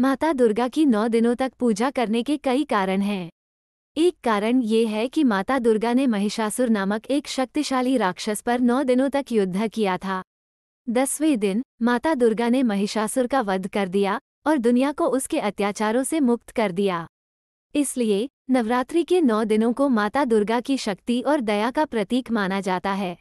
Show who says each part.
Speaker 1: माता दुर्गा की नौ दिनों तक पूजा करने के कई कारण हैं एक कारण ये है कि माता दुर्गा ने महिषासुर नामक एक शक्तिशाली राक्षस पर नौ दिनों तक युद्ध किया था दसवें दिन माता दुर्गा ने महिषासुर का वध कर दिया और दुनिया को उसके अत्याचारों से मुक्त कर दिया इसलिए नवरात्रि के नौ दिनों को माता दुर्गा की शक्ति और दया का प्रतीक माना जाता है